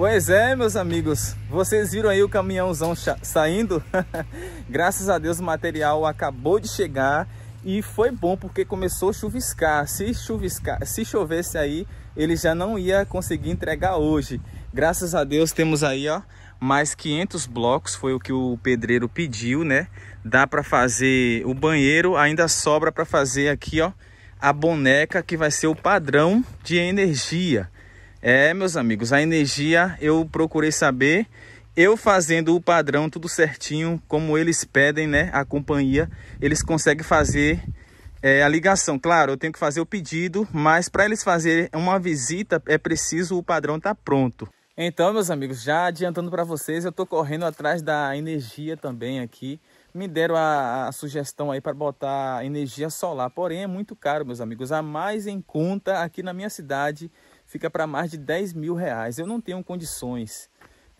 Pois é, meus amigos, vocês viram aí o caminhãozão saindo? Graças a Deus o material acabou de chegar e foi bom porque começou a chuviscar. Se chuviscar, se chovesse aí, ele já não ia conseguir entregar hoje. Graças a Deus temos aí, ó, mais 500 blocos, foi o que o pedreiro pediu, né? Dá para fazer o banheiro, ainda sobra para fazer aqui, ó, a boneca que vai ser o padrão de energia. É, meus amigos, a energia eu procurei saber, eu fazendo o padrão tudo certinho, como eles pedem, né? A companhia, eles conseguem fazer é, a ligação. Claro, eu tenho que fazer o pedido, mas para eles fazerem uma visita é preciso o padrão estar tá pronto. Então, meus amigos, já adiantando para vocês, eu estou correndo atrás da energia também aqui. Me deram a, a sugestão aí para botar energia solar, porém é muito caro, meus amigos. A mais em conta aqui na minha cidade fica para mais de 10 mil reais. Eu não tenho condições.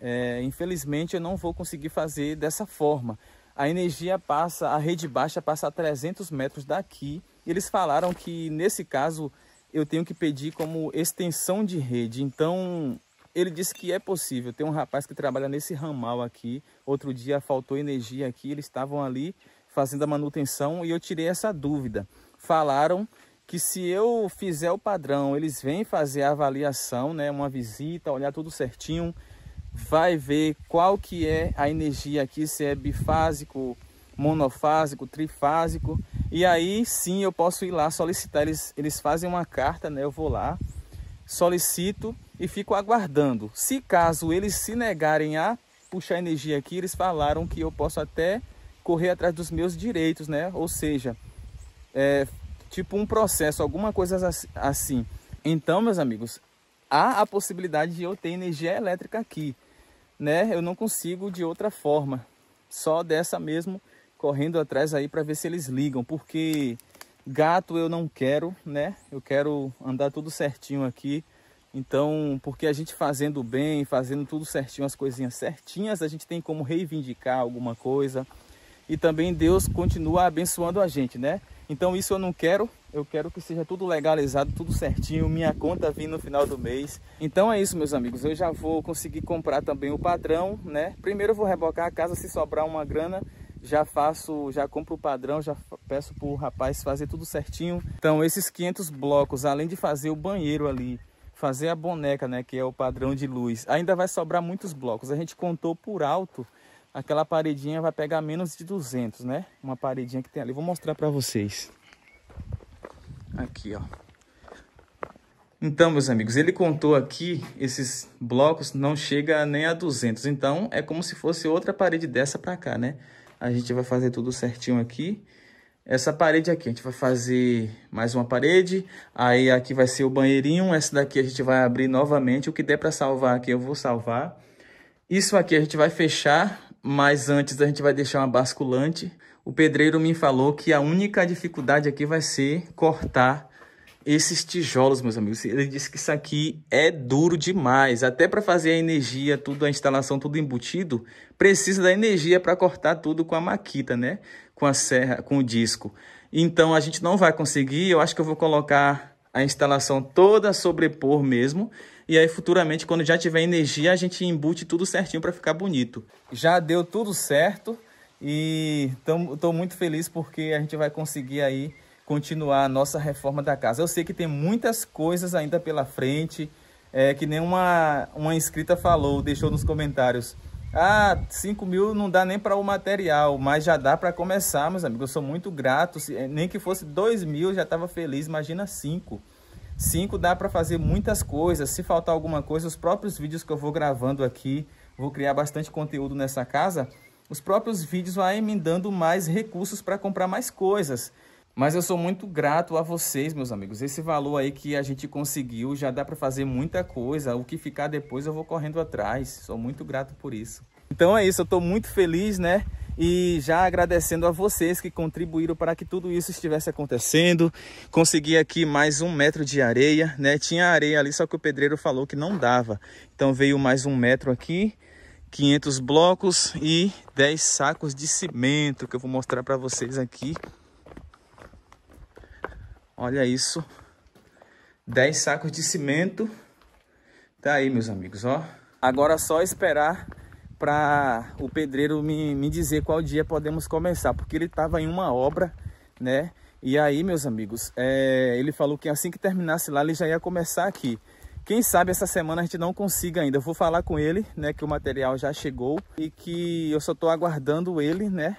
É, infelizmente, eu não vou conseguir fazer dessa forma. A energia passa, a rede baixa passa a 300 metros daqui. Eles falaram que, nesse caso, eu tenho que pedir como extensão de rede. Então, ele disse que é possível. Tem um rapaz que trabalha nesse ramal aqui. Outro dia faltou energia aqui, eles estavam ali fazendo a manutenção e eu tirei essa dúvida. Falaram que se eu fizer o padrão, eles vêm fazer a avaliação, né, uma visita, olhar tudo certinho, vai ver qual que é a energia aqui, se é bifásico, monofásico, trifásico, e aí sim eu posso ir lá solicitar, eles, eles fazem uma carta, né, eu vou lá, solicito e fico aguardando. Se caso eles se negarem a puxar energia aqui, eles falaram que eu posso até correr atrás dos meus direitos, né, ou seja, é, tipo um processo, alguma coisa assim. Então, meus amigos, há a possibilidade de eu ter energia elétrica aqui, né? Eu não consigo de outra forma, só dessa mesmo, correndo atrás aí para ver se eles ligam, porque gato eu não quero, né? Eu quero andar tudo certinho aqui. Então, porque a gente fazendo bem, fazendo tudo certinho, as coisinhas certinhas, a gente tem como reivindicar alguma coisa. E também Deus continua abençoando a gente, né? Então isso eu não quero, eu quero que seja tudo legalizado, tudo certinho, minha conta vir no final do mês. Então é isso, meus amigos, eu já vou conseguir comprar também o padrão, né? Primeiro eu vou rebocar a casa, se sobrar uma grana, já faço, já compro o padrão, já peço pro rapaz fazer tudo certinho. Então esses 500 blocos, além de fazer o banheiro ali, fazer a boneca, né, que é o padrão de luz, ainda vai sobrar muitos blocos. A gente contou por alto aquela paredinha vai pegar menos de 200, né? Uma paredinha que tem ali. Vou mostrar para vocês. Aqui, ó. Então, meus amigos, ele contou aqui, esses blocos não chega nem a 200. Então, é como se fosse outra parede dessa para cá, né? A gente vai fazer tudo certinho aqui. Essa parede aqui, a gente vai fazer mais uma parede. Aí, aqui vai ser o banheirinho. Essa daqui a gente vai abrir novamente. O que der para salvar aqui, eu vou salvar. Isso aqui a gente vai fechar mas antes a gente vai deixar uma basculante. O pedreiro me falou que a única dificuldade aqui vai ser cortar esses tijolos, meus amigos. Ele disse que isso aqui é duro demais. Até para fazer a energia, tudo, a instalação, tudo embutido, precisa da energia para cortar tudo com a maquita, né? Com a serra, com o disco. Então, a gente não vai conseguir. Eu acho que eu vou colocar a instalação toda, sobrepor mesmo. E aí futuramente, quando já tiver energia, a gente embute tudo certinho para ficar bonito. Já deu tudo certo e estou muito feliz porque a gente vai conseguir aí continuar a nossa reforma da casa. Eu sei que tem muitas coisas ainda pela frente, é, que nenhuma uma inscrita falou, deixou nos comentários. Ah, 5 mil não dá nem para o material, mas já dá para começar, meus amigos. Eu sou muito grato. Eh, nem que fosse 2 mil, já estava feliz. Imagina 5. 5 dá para fazer muitas coisas. Se faltar alguma coisa, os próprios vídeos que eu vou gravando aqui, vou criar bastante conteúdo nessa casa. Os próprios vídeos vão me dando mais recursos para comprar mais coisas. Mas eu sou muito grato a vocês, meus amigos. Esse valor aí que a gente conseguiu já dá para fazer muita coisa. O que ficar depois eu vou correndo atrás. Sou muito grato por isso. Então é isso, eu estou muito feliz, né? E já agradecendo a vocês que contribuíram para que tudo isso estivesse acontecendo. Consegui aqui mais um metro de areia, né? Tinha areia ali, só que o pedreiro falou que não dava. Então veio mais um metro aqui. 500 blocos e 10 sacos de cimento que eu vou mostrar para vocês aqui Olha isso. 10 sacos de cimento. Tá aí, meus amigos, ó. Agora é só esperar para o pedreiro me, me dizer qual dia podemos começar, porque ele estava em uma obra, né? E aí, meus amigos, é, ele falou que assim que terminasse lá, ele já ia começar aqui. Quem sabe essa semana a gente não consiga ainda. Eu vou falar com ele, né, que o material já chegou e que eu só estou aguardando ele, né,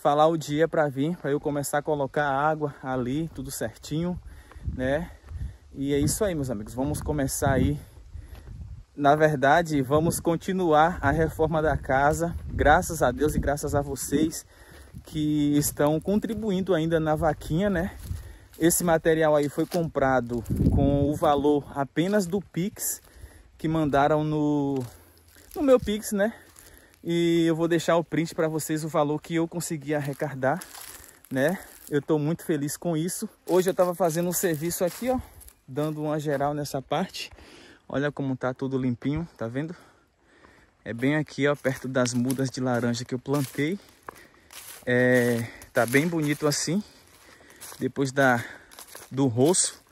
falar o dia para vir, para eu começar a colocar a água ali, tudo certinho, né? E é isso aí, meus amigos. Vamos começar aí. Na verdade, vamos continuar a reforma da casa, graças a Deus e graças a vocês que estão contribuindo ainda na vaquinha, né? Esse material aí foi comprado com o valor apenas do Pix que mandaram no, no meu Pix, né? E eu vou deixar o print para vocês o valor que eu consegui arrecadar, né? Eu estou muito feliz com isso. Hoje eu estava fazendo um serviço aqui, ó, dando uma geral nessa parte. Olha como tá tudo limpinho, tá vendo? É bem aqui, ó, perto das mudas de laranja que eu plantei. É, tá bem bonito assim. Depois da do roço,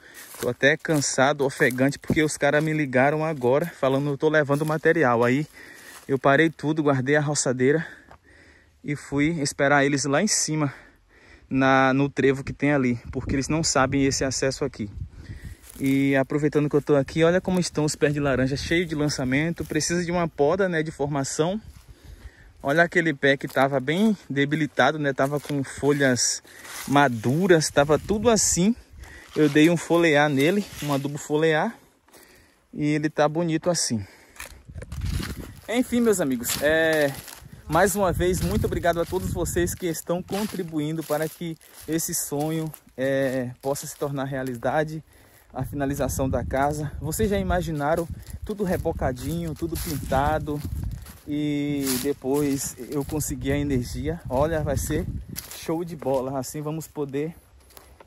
tô até cansado, ofegante, porque os caras me ligaram agora falando eu tô levando material. Aí eu parei tudo, guardei a roçadeira e fui esperar eles lá em cima, na, no trevo que tem ali, porque eles não sabem esse acesso aqui. E aproveitando que eu estou aqui, olha como estão os pés de laranja, cheio de lançamento, precisa de uma poda né, de formação. Olha aquele pé que estava bem debilitado, né? Tava com folhas maduras, estava tudo assim. Eu dei um folear nele, um adubo folear, e ele tá bonito assim. Enfim, meus amigos, é, mais uma vez, muito obrigado a todos vocês que estão contribuindo para que esse sonho é, possa se tornar realidade, a finalização da casa. Vocês já imaginaram tudo rebocadinho, tudo pintado e depois eu consegui a energia. Olha, vai ser show de bola. Assim vamos poder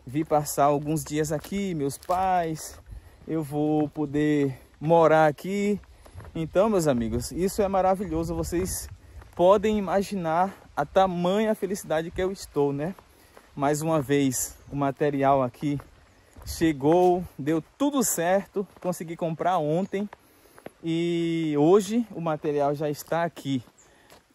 vir passar alguns dias aqui, meus pais. Eu vou poder morar aqui então, meus amigos, isso é maravilhoso. Vocês podem imaginar a tamanha felicidade que eu estou, né? Mais uma vez, o material aqui chegou, deu tudo certo, consegui comprar ontem e hoje o material já está aqui.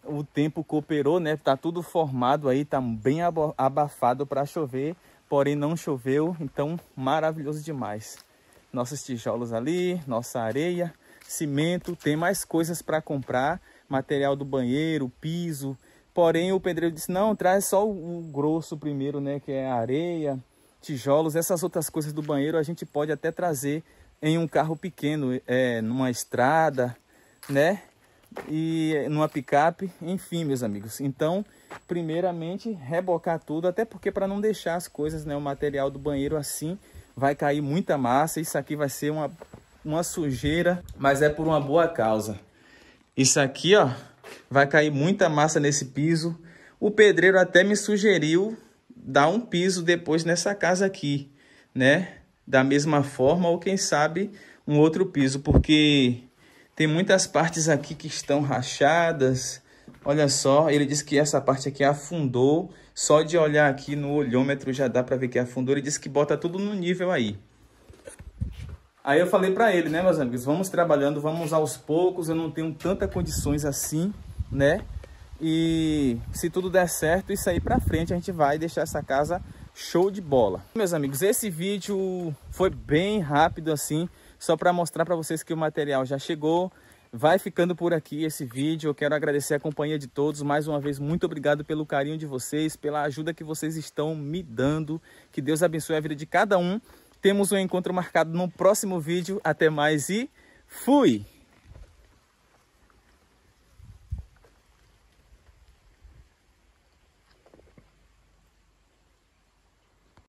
O tempo cooperou, né? Tá tudo formado aí, tá bem abafado para chover, porém não choveu, então maravilhoso demais. Nossos tijolos ali, nossa areia, cimento, tem mais coisas para comprar, material do banheiro, piso. Porém, o pedreiro disse: não, traz só o grosso primeiro, né? Que é areia, tijolos, essas outras coisas do banheiro a gente pode até trazer em um carro pequeno, é, numa estrada, né? E numa picape, enfim, meus amigos. Então, primeiramente, rebocar tudo, até porque para não deixar as coisas, né? O material do banheiro assim vai cair muita massa. Isso aqui vai ser uma uma sujeira, mas é por uma boa causa. Isso aqui, ó, vai cair muita massa nesse piso. O pedreiro até me sugeriu dar um piso depois nessa casa aqui, né? Da mesma forma ou quem sabe um outro piso, porque tem muitas partes aqui que estão rachadas. Olha só, ele disse que essa parte aqui afundou. Só de olhar aqui no olhômetro já dá para ver que afundou. Ele disse que bota tudo no nível aí. Aí eu falei para ele, né, meus amigos, vamos trabalhando, vamos aos poucos, eu não tenho tantas condições assim, né? E se tudo der certo, isso aí para frente a gente vai deixar essa casa show de bola. Meus amigos, esse vídeo foi bem rápido assim, só para mostrar para vocês que o material já chegou. Vai ficando por aqui esse vídeo. Eu quero agradecer a companhia de todos. Mais uma vez, muito obrigado pelo carinho de vocês, pela ajuda que vocês estão me dando. Que Deus abençoe a vida de cada um. Temos um encontro marcado no próximo vídeo. Até mais e fui!